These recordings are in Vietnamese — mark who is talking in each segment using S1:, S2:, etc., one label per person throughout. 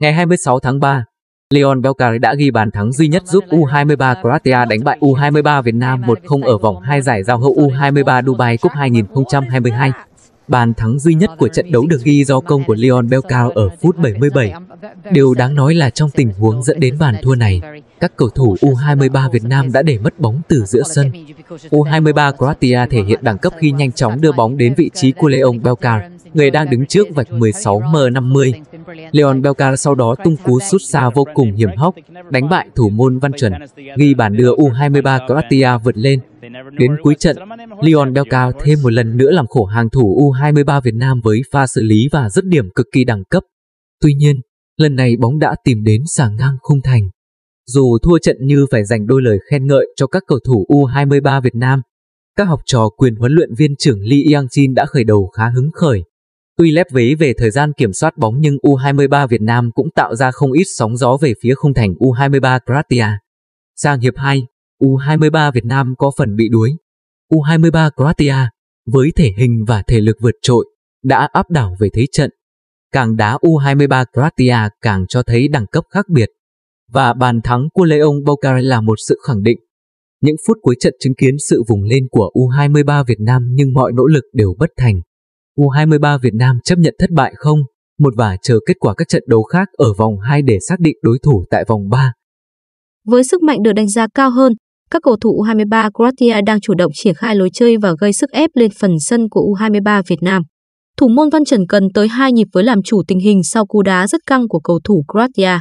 S1: Ngày 26 tháng 3, Leon Belcari đã ghi bàn thắng duy nhất giúp U23 Croatia đánh bại U23 Việt Nam 1-0 ở vòng 2 giải giao hữu U23 Dubai Cup 2022. Bàn thắng duy nhất của trận đấu được ghi do công của Leon Belcao ở phút 77. Điều đáng nói là trong tình huống dẫn đến bàn thua này, các cầu thủ U23 Việt Nam đã để mất bóng từ giữa sân. U23 Croatia thể hiện đẳng cấp khi nhanh chóng đưa bóng đến vị trí của Leon Belcao người đang đứng trước vạch 16m50. Leon Belka sau đó tung cú sút xa vô cùng hiểm hóc, đánh bại thủ môn Văn Chuẩn, ghi bàn đưa U23 Croatia vượt lên. Đến cuối trận, Leon Belka thêm một lần nữa làm khổ hàng thủ U23 Việt Nam với pha xử lý và dứt điểm cực kỳ đẳng cấp. Tuy nhiên, lần này bóng đã tìm đến xả ngang khung thành. Dù thua trận như phải dành đôi lời khen ngợi cho các cầu thủ U23 Việt Nam, các học trò quyền huấn luyện viên trưởng Lee Yang Jin đã khởi đầu khá hứng khởi. Tuy lép vế về thời gian kiểm soát bóng nhưng U23 Việt Nam cũng tạo ra không ít sóng gió về phía khung thành U23 Croatia. Sang hiệp 2, U23 Việt Nam có phần bị đuối. U23 Croatia, với thể hình và thể lực vượt trội, đã áp đảo về thế trận. Càng đá U23 Croatia càng cho thấy đẳng cấp khác biệt. Và bàn thắng của Leon Bocari là một sự khẳng định. Những phút cuối trận chứng kiến sự vùng lên của U23 Việt Nam nhưng mọi nỗ lực đều bất thành. U23 Việt Nam chấp nhận thất bại không? Một và chờ kết quả các trận đấu khác ở vòng 2 để xác định đối thủ tại vòng 3.
S2: Với sức mạnh được đánh giá cao hơn, các cầu thủ U23 Croatia đang chủ động triển khai lối chơi và gây sức ép lên phần sân của U23 Việt Nam. Thủ môn Văn Trần cần tới hai nhịp với làm chủ tình hình sau cú đá rất căng của cầu thủ Croatia.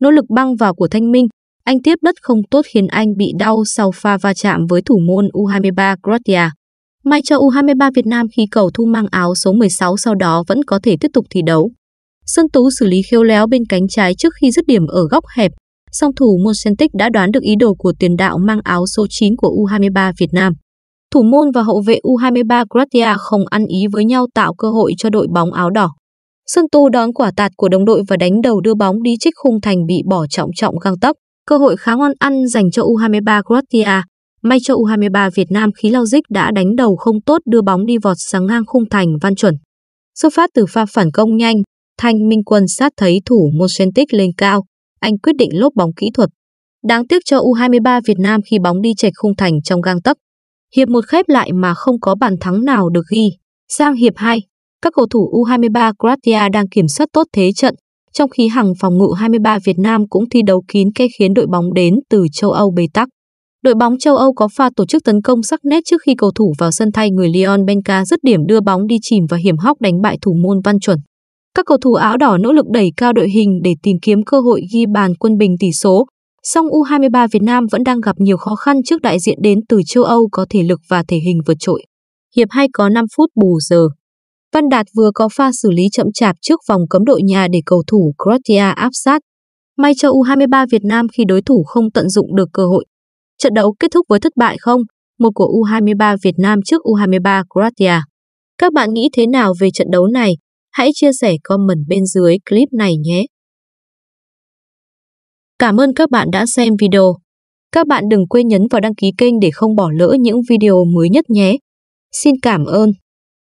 S2: Nỗ lực băng vào của Thanh Minh, anh tiếp đất không tốt khiến anh bị đau sau pha va chạm với thủ môn U23 Croatia. May cho U23 Việt Nam khi cầu thu mang áo số 16 sau đó vẫn có thể tiếp tục thi đấu. Sơn Tú xử lý khéo léo bên cánh trái trước khi dứt điểm ở góc hẹp, song thủ môn đã đoán được ý đồ của tiền đạo mang áo số 9 của U23 Việt Nam. Thủ môn và hậu vệ U23 Croatia không ăn ý với nhau tạo cơ hội cho đội bóng áo đỏ. Sơn Tú đón quả tạt của đồng đội và đánh đầu đưa bóng đi trích khung thành bị bỏ trọng trọng găng tóc. Cơ hội khá ngon ăn dành cho U23 Croatia. May cho U23 Việt Nam khí lao dích đã đánh đầu không tốt đưa bóng đi vọt sáng ngang khung thành Văn Chuẩn. Xuất phát từ pha phản công nhanh, Thanh Minh Quân sát thấy thủ Mosentic lên cao, anh quyết định lốp bóng kỹ thuật. Đáng tiếc cho U23 Việt Nam khi bóng đi chệch khung thành trong gang tấc. Hiệp một khép lại mà không có bàn thắng nào được ghi. Sang hiệp 2, các cầu thủ U23 Croatia đang kiểm soát tốt thế trận, trong khi hàng phòng ngự 23 Việt Nam cũng thi đấu kín kẽ khiến đội bóng đến từ châu Âu bế tắc. Đội bóng châu Âu có pha tổ chức tấn công sắc nét trước khi cầu thủ vào sân thay người Leon Benka dứt điểm đưa bóng đi chìm và hiểm hóc đánh bại thủ môn Văn Chuẩn. Các cầu thủ áo đỏ nỗ lực đẩy cao đội hình để tìm kiếm cơ hội ghi bàn quân bình tỷ số. Song U23 Việt Nam vẫn đang gặp nhiều khó khăn trước đại diện đến từ châu Âu có thể lực và thể hình vượt trội. Hiệp 2 có 5 phút bù giờ. Văn Đạt vừa có pha xử lý chậm chạp trước vòng cấm đội nhà để cầu thủ Croatia áp sát. May cho U23 Việt Nam khi đối thủ không tận dụng được cơ hội. Trận đấu kết thúc với thất bại không? Một của U23 Việt Nam trước U23 Croatia. Các bạn nghĩ thế nào về trận đấu này? Hãy chia sẻ comment bên dưới clip này nhé. Cảm ơn các bạn đã xem video. Các bạn đừng quên nhấn vào đăng ký kênh để không bỏ lỡ những video mới nhất nhé. Xin cảm ơn.